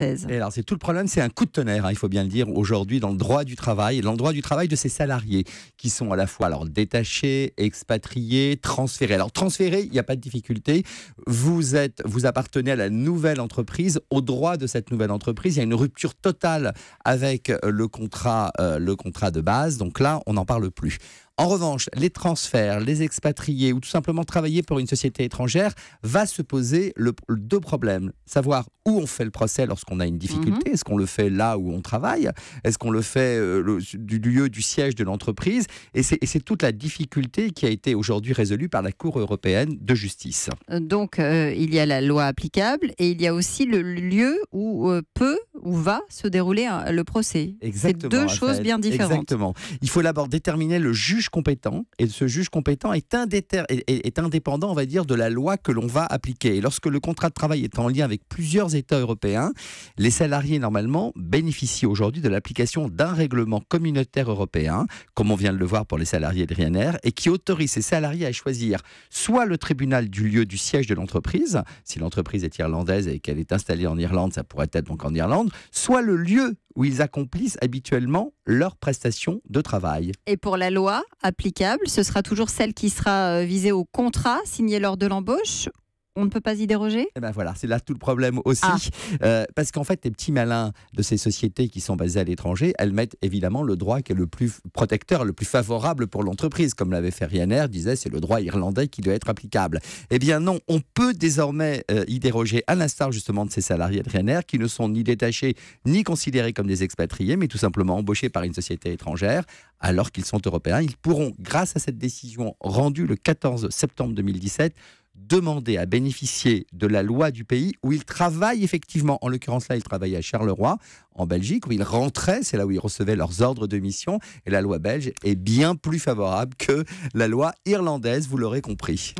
Et alors, c'est tout le problème, c'est un coup de tonnerre, hein, il faut bien le dire, aujourd'hui, dans le droit du travail, dans le du travail de ces salariés qui sont à la fois alors détachés, expatriés, transférés. Alors, transférés, il n'y a pas de difficulté. Vous, êtes, vous appartenez à la nouvelle entreprise, au droit de cette nouvelle entreprise. Il y a une rupture totale avec le contrat, euh, le contrat de base. Donc là, on n'en parle plus. En revanche, les transferts, les expatriés ou tout simplement travailler pour une société étrangère va se poser deux problèmes. Savoir où on fait le procès lorsqu'on a une difficulté. Mm-hmm. Est-ce qu'on le fait là où on travaille Est-ce qu'on le fait euh, du lieu du siège de l'entreprise Et c'est toute la difficulté qui a été aujourd'hui résolue par la Cour européenne de justice. Euh, donc, euh, il y a la loi applicable et il y a aussi le lieu où peut où va se dérouler hein, le procès. C'est deux choses bien différentes. Exactement. Il faut d'abord déterminer le juge compétent, et ce juge compétent est, est indépendant, on va dire, de la loi que l'on va appliquer. Et lorsque le contrat de travail est en lien avec plusieurs États européens, les salariés, normalement, bénéficient aujourd'hui de l'application d'un règlement communautaire européen, comme on vient de le voir pour les salariés de Ryanair, et qui autorise ces salariés à choisir soit le tribunal du lieu du siège de l'entreprise, si l'entreprise est irlandaise et qu'elle est installée en Irlande, ça pourrait être donc en Irlande, soit le lieu où ils accomplissent habituellement leurs prestations de travail. Et pour la loi applicable, ce sera toujours celle qui sera euh, visée au contrat signé lors de l'embauche on ne peut pas y déroger eh ben voilà, c'est là tout le problème aussi. Ah. Euh, parce qu'en fait, les petits malins de ces sociétés qui sont basées à l'étranger, elles mettent évidemment le droit qui est le plus protecteur, le plus favorable pour l'entreprise. Comme l'avait fait Ryanair, disait c'est le droit irlandais qui doit être applicable. Eh bien non, on peut désormais euh, y déroger, à l'instar justement de ces salariés de Ryanair qui ne sont ni détachés ni considérés comme des expatriés, mais tout simplement embauchés par une société étrangère, alors qu'ils sont européens. Ils pourront, grâce à cette décision rendue le 14 septembre 2017, demander à bénéficier de la loi du pays où ils travaillent, effectivement. En l'occurrence, là, ils travaillaient à Charleroi, en Belgique, où ils rentraient, c'est là où ils recevaient leurs ordres de mission. Et la loi belge est bien plus favorable que la loi irlandaise, vous l'aurez compris.